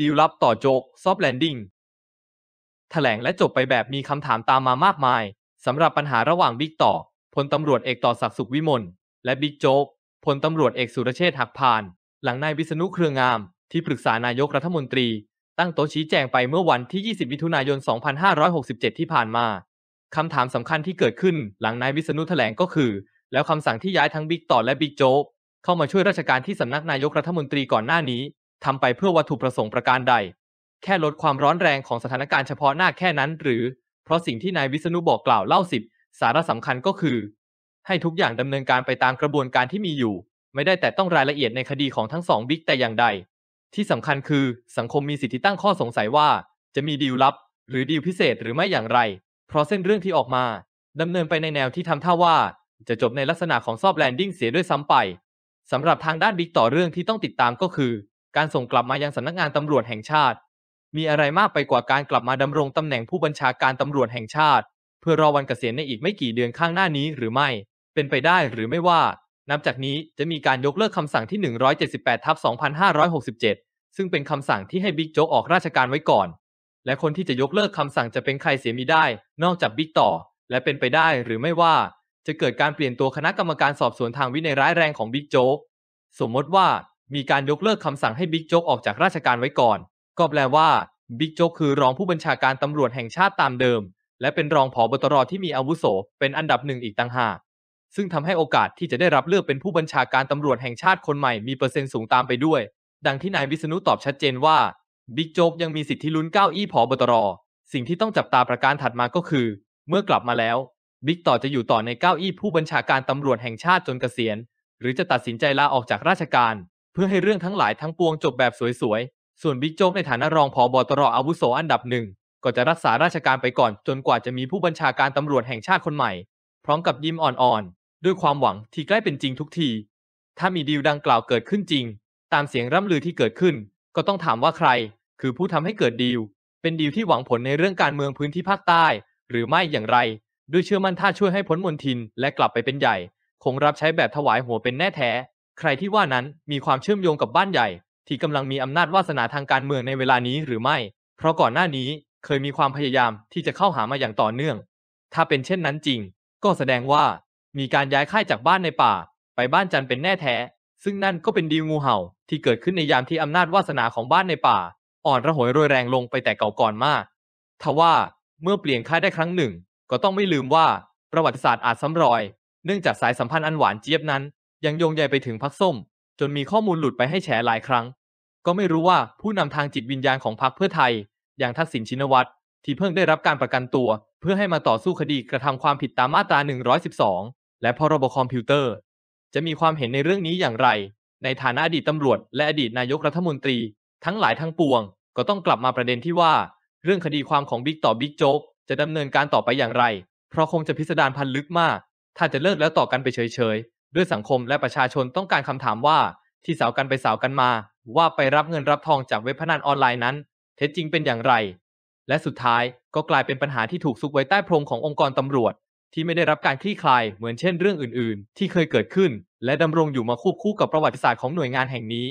ดีลลับต่อโจกซอฟแลนดิ้งแถลงและจบไปแบบมีคำถามตามมามากมายสำหรับปัญหาระหว่างบิ๊กต่อพลตำรวจเอกต่อศักดิ์สุขวิมล และบิ๊กโจกพลตำรวจเอกสุรเชษฐ์หักพาน หลังนายวิษณุเครืองามที่ปรึกษานายกรัฐมนตรี ตั้งโต๊ะชี้แจงไปเมื่อวันที่ 20มิถุนายน 2567 ที่ผ่านมาคำถามสำคัญที่เกิดขึ้นหลังนายวิษณุแถลงก็คือ แล้วคำสั่งที่ย้ายทั้งบิ๊กต่อและบิ๊กโจ๊กเข้ามาช่วยราชการที่สำนักนายกรัฐมนตรีก่อนหน้านี้ทำไปเพื่อวัตถุประสงค์ประการใด แค่ลดความร้อนแรงของสถานการณ์เฉพาะหน้าแค่นั้น หรือเพราะสิ่งที่นายวิษณุบอกกล่าวเล่าสิบสาระสำคัญก็คือ ให้ทุกอย่างดำเนินการไปตามกระบวนการที่มีอยู่ ไม่ได้แต่ต้องรายละเอียดในคดีของทั้งสองบิ๊กแต่อย่างใด ที่สำคัญคือสังคมมีสิทธิตั้งข้อสงสัยว่า จะมีดีลลับ หรือดีลพิเศษหรือไม่อย่างไร เพราะเส้นเรื่องที่ออกมาดำเนินไปในแนวที่ทำท่าว่า จะจบในลักษณะของซอบแลนดิ้งเสียด้วยซ้ำไปสำหรับทางด้านบิ๊กต่อเรื่องที่ต้องติดตามก็คือการส่งกลับมายังสำนักงานตำรวจแห่งชาติ มีอะไรมากไปกว่าการกลับมาดำรงตำแหน่งผู้บัญชาการตำรวจแห่งชาติ เพื่อรอวันเกษียณในอีกไม่กี่เดือนข้างหน้านี้หรือไม่ เป็นไปได้หรือไม่ว่านับจากนี้จะมีการยกเลิกคำสั่งที่ 178ทับ2567 ซึ่งเป็นคำสั่งที่ให้บิ๊กโจ๊กออกราชการไว้ก่อน และคนที่จะยกเลิกคำสั่งจะเป็นใครเสียมีได้ นอกจากบิ๊กต่อและเป็นไปได้หรือไม่ว่าจะเกิดการเปลี่ยนตัวคณะกรรมการสอบสวนทางวินัยร้ายแรงของบิ๊กโจ๊กสมมติว่ามีการยกเลิกคำสั่งให้บิ๊กโจ๊กออกจากราชการไว้ก่อน ก็แปลว่าบิ๊กโจ๊กคือรองผู้บัญชาการตำรวจแห่งชาติตามเดิม และเป็นรองผอบตรที่มีอาวุโสเป็นอันดับหนึ่งอีกต่างหาก ซึ่งทำให้โอกาสที่จะได้รับเลือกเป็นผู้บัญชาการตำรวจแห่งชาติคนใหม่มีเปอร์เซ็นต์สูงตามไปด้วย ดังที่นายวิษณุตอบชัดเจนว่าบิ๊กโจ๊กยังมีสิทธิลุ้นเก้าอี้ผอบตร สิ่งที่ต้องจับตาประการถัดมาก็คือ เมื่อกลับมาแล้วบิ๊กต่อจะอยู่ต่อในเก้าอี้ผู้บัญชาการตำรวจแห่งชาติจนเกษียณหรือจะตัดสินใจลาออกจากราชการเพื่อให้เรื่องทั้งหลายทั้งปวงจบแบบสวยๆ ส่วนบิ๊กโจ๊กในฐานะรองผอบอตรอาวุโสอันดับหนึ่ง ก็จะรักษาราชการไปก่อนจนกว่าจะมีผู้บัญชาการตำรวจแห่งชาติคนใหม่ พร้อมกับยิ้มอ่อนๆ ด้วยความหวังที่ใกล้เป็นจริงทุกที ถ้ามีดีลดังกล่าวเกิดขึ้นจริง ตามเสียงร่ำลือที่เกิดขึ้น ก็ต้องถามว่าใคร คือผู้ทำให้เกิดดีลเป็นดีลที่หวังผลในเรื่องการเมืองพื้นที่ภาคใต้หรือไม่อย่างไร ด้วยเชื่อมั่นท่าช่วยให้พ้นมลทินและกลับไปเป็นใหญ่ คงรับใช้แบบถวายหัวเป็นแน่แท้ใครที่ว่านั้นมีความเชื่อมโยงกับบ้านใหญ่ ที่กำลังมีอำนาจวาสนาทางการเมืองในเวลานี้หรือไม่ เพราะก่อนหน้านี้เคยมีความพยายามที่จะเข้าหามาอย่างต่อเนื่อง ถ้าเป็นเช่นนั้นจริง ก็แสดงว่ามีการย้ายค่ายจากบ้านในป่า ไปบ้านจันเป็นแน่แท้ ซึ่งนั่นก็เป็นดีงูเห่าที่เกิดขึ้นในยามที่อำนาจวาสนาของบ้านในป่า อ่อนระหยรรยแรงลงไปแต่เก่าก่อนมาก ทว่าเมื่อเปลี่ยนค่ายได้ครั้งหนึ่ง ก็ต้องไม่ลืมว่าประวัติศาสตร์อาจซ้ำรอยเนื่องจากสายสัมพันธ์อันหวานเจี๊ยบนั้นยังโยงใยไปถึงพักส้ม จนมีข้อมูลหลุดไปให้แฉหลายครั้ง ก็ไม่รู้ว่าผู้นำทางจิตวิญญาณของพักเพื่อไทย อย่างทักษิณชินวัตร ที่เพิ่งได้รับการประกันตัว เพื่อให้มาต่อสู้คดีกระทำความผิดตามมาตรา112 และพรบคอมพิวเตอร์ จะมีความเห็นในเรื่องนี้อย่างไร ในฐานะอดีตตำรวจและอดีตนายกรัฐมนตรี ทั้งหลายทั้งปวง ก็ต้องกลับมาประเด็นที่ว่า เรื่องคดีความของบิ๊กต่อบิ๊กโจ๊กจะดำเนินการต่อไปอย่างไร เพราะคงจะพิสดารพันลึกมาก ถ้าจะเลิกแล้วต่อกันไปเฉยด้วยสังคมและประชาชนต้องการคำถามว่า ที่สาวกันไปสาวกันมา ว่าไปรับเงินรับทองจากเว็บพนันออนไลน์นั้นเท็จจริงเป็นอย่างไร และสุดท้ายก็กลายเป็นปัญหาที่ถูกซุกไว้ใต้พรมขององค์กรตำรวจ ที่ไม่ได้รับการคลี่คลายเหมือนเช่นเรื่องอื่น ๆ ที่เคยเกิดขึ้น และดำรงอยู่มาคู่คู่กับประวัติศาสตร์ของหน่วยงานแห่งนี้